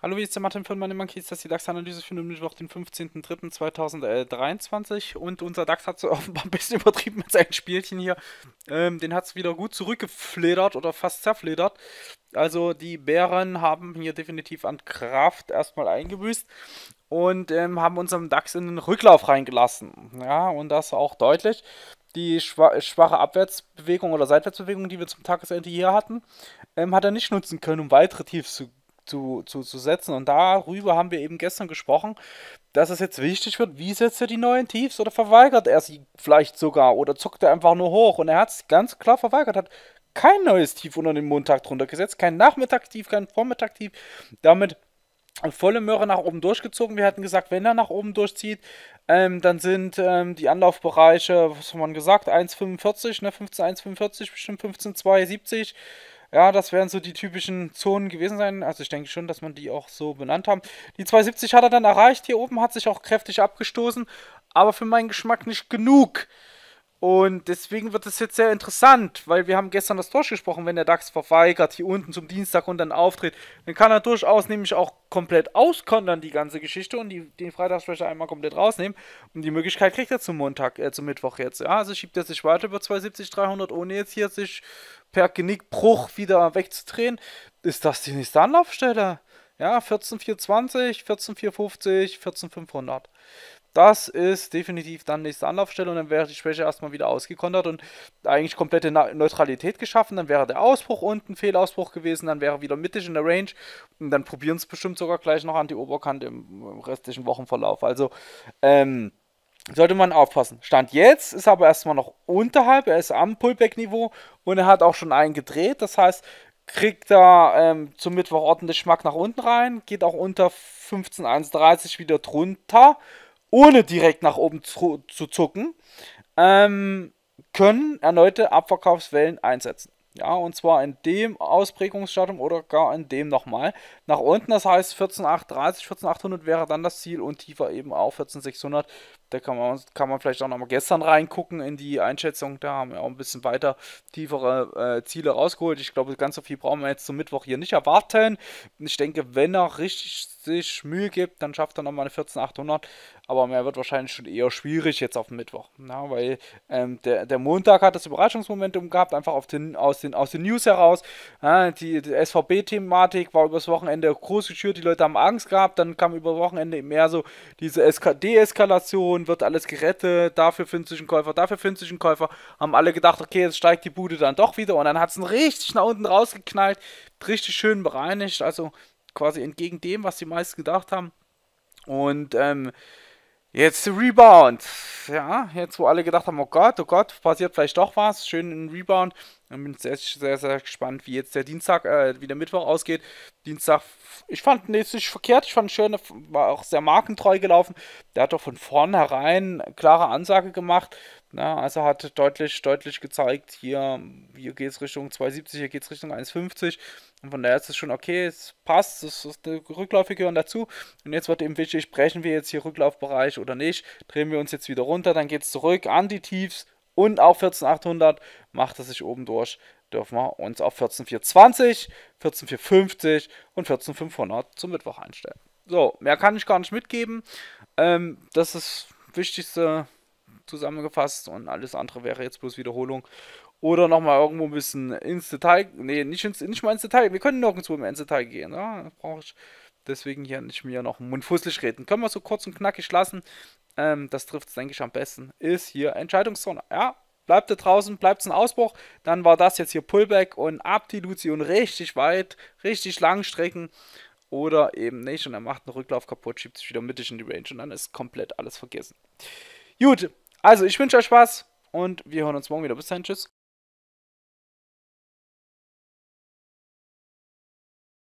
Hallo, hier ist der Martin von Money Monkeys? Das ist die DAX-Analyse für den Mittwoch, den 15.03.2023. Und unser DAX hat so offenbar ein bisschen übertrieben mit seinen Spielchen hier. Ähm, den hat es wieder gut zurückgefledert oder fast zerfledert. Also die Bären haben hier definitiv an Kraft erstmal eingebüßt und ähm, haben unseren DAX in den Rücklauf reingelassen. Ja, und das auch deutlich die schwa schwache Abwärtsbewegung oder Seitwärtsbewegung, die wir zum Tagesende hier hatten, ähm, hat er nicht nutzen können, um weitere Tiefs zu, zu, zu, zu setzen. Und darüber haben wir eben gestern gesprochen, dass es jetzt wichtig wird, wie setzt er die neuen Tiefs oder verweigert er sie vielleicht sogar oder zuckt er einfach nur hoch. Und er hat es ganz klar verweigert, hat kein neues Tief unter den Montag drunter gesetzt, kein Nachmittag-Tief, kein Vormittag-Tief. Damit volle Möhre nach oben durchgezogen. Wir hatten gesagt, wenn er nach oben durchzieht, ähm, dann sind ähm, die Anlaufbereiche, was hat man gesagt, 1,45, ne, 15, bestimmt 15,2,70. Ja, das wären so die typischen Zonen gewesen sein. Also ich denke schon, dass man die auch so benannt haben. Die 270 hat er dann erreicht. Hier oben hat sich auch kräftig abgestoßen, aber für meinen Geschmack nicht genug. Und deswegen wird es jetzt sehr interessant, weil wir haben gestern das durchgesprochen, wenn der DAX verweigert, hier unten zum Dienstag und dann auftritt, dann kann er durchaus nämlich auch komplett auskontern, die ganze Geschichte, und die, den Freitagsschwächer einmal komplett rausnehmen. Und die Möglichkeit kriegt er zum Montag, äh, zum Mittwoch jetzt. Ja, also schiebt er sich weiter über 270, 300, ohne jetzt hier sich per Genickbruch wieder wegzudrehen. Ist das die nächste Anlaufstelle? Ja, 14,420, 14,450, 14,500. Das ist definitiv dann nächste Anlaufstelle und dann wäre die Schwäche erstmal wieder ausgekontert und eigentlich komplette Neutralität geschaffen. Dann wäre der Ausbruch unten Fehlausbruch gewesen, dann wäre wieder mittig in der Range und dann probieren es bestimmt sogar gleich noch an die Oberkante im, restlichen Wochenverlauf. Also, ähm, sollte man aufpassen. Stand jetzt ist aber erstmal noch unterhalb, er ist am Pullback-Niveau und er hat auch schon einen gedreht. Das heißt, kriegt er ähm, zum Mittwoch ordentlich Schmack nach unten rein, geht auch unter 15,130 wieder drunter ohne direkt nach oben zu, zu zucken, ähm, können erneute Abverkaufswellen einsetzen. Ja, und zwar in dem Ausprägungsstatum oder gar in dem nochmal nach unten. Das heißt, 14830, 14800 wäre dann das Ziel und tiefer eben auch 14600. Da kann man, kann man vielleicht auch nochmal gestern reingucken in die Einschätzung. Da haben wir auch ein bisschen weiter tiefere äh, Ziele rausgeholt. Ich glaube, ganz so viel brauchen wir jetzt zum Mittwoch hier nicht erwarten. Ich denke, wenn er richtig sich Mühe gibt, dann schafft er nochmal eine 14800. Aber mehr wird wahrscheinlich schon eher schwierig jetzt auf Mittwoch. Na, weil ähm, der, der Montag hat das Überraschungsmomentum gehabt, einfach auf den, aus, den, aus den News heraus. Ja, die, die SVB-Thematik war übers Wochenende groß geschürt, die Leute haben Angst gehabt. Dann kam über Wochenende mehr so diese Deeskalation, wird alles gerettet, dafür findet sich ein Käufer, dafür findet sich ein Käufer. Haben alle gedacht, okay, jetzt steigt die Bude dann doch wieder. Und dann hat es einen richtig nach unten rausgeknallt, richtig schön bereinigt. Also quasi entgegen dem, was die meisten gedacht haben. Und ähm, jetzt Rebound. Ja, jetzt wo alle gedacht haben, oh Gott, oh Gott, passiert vielleicht doch was. Schön ein Rebound. Ich bin sehr, sehr, sehr gespannt, wie jetzt der Dienstag, äh, wie der Mittwoch ausgeht. Dienstag, ich fand es nicht verkehrt. Ich fand es schön, war auch sehr markentreu gelaufen. Der hat doch von vornherein klare Ansage gemacht na, also hat deutlich, deutlich gezeigt, hier, hier geht es Richtung 270, hier geht es Richtung 150. Und von daher ist es schon okay, es passt, es ist Rückläufe gehören dazu. Und jetzt wird eben wichtig, brechen wir jetzt hier Rücklaufbereich oder nicht, drehen wir uns jetzt wieder runter, dann geht es zurück an die Tiefs und auf 14800, macht es sich oben durch, dürfen wir uns auf 14420, 14450 und 14500 zum Mittwoch einstellen. So, mehr kann ich gar nicht mitgeben. Ähm, das ist das Wichtigste zusammengefasst und alles andere wäre jetzt bloß Wiederholung. Oder nochmal irgendwo ein bisschen ins Detail. Nee, nicht, ins, nicht mal ins Detail. Wir können nirgendwo im ins Detail gehen. Ja, brauche ich deswegen hier nicht mehr noch mundfusselig reden. Können wir so kurz und knackig lassen. Ähm, das trifft es, denke ich, am besten. Ist hier Entscheidungszone. Ja, bleibt da draußen, bleibt es ein Ausbruch. Dann war das jetzt hier Pullback und ab die Lution richtig weit, richtig lang strecken. Oder eben nicht und er macht einen Rücklauf kaputt, schiebt sich wieder mittig in die Range und dann ist komplett alles vergessen. Gut, also, ich wünsche euch Spaß und wir hören uns morgen wieder. Bis dann, tschüss.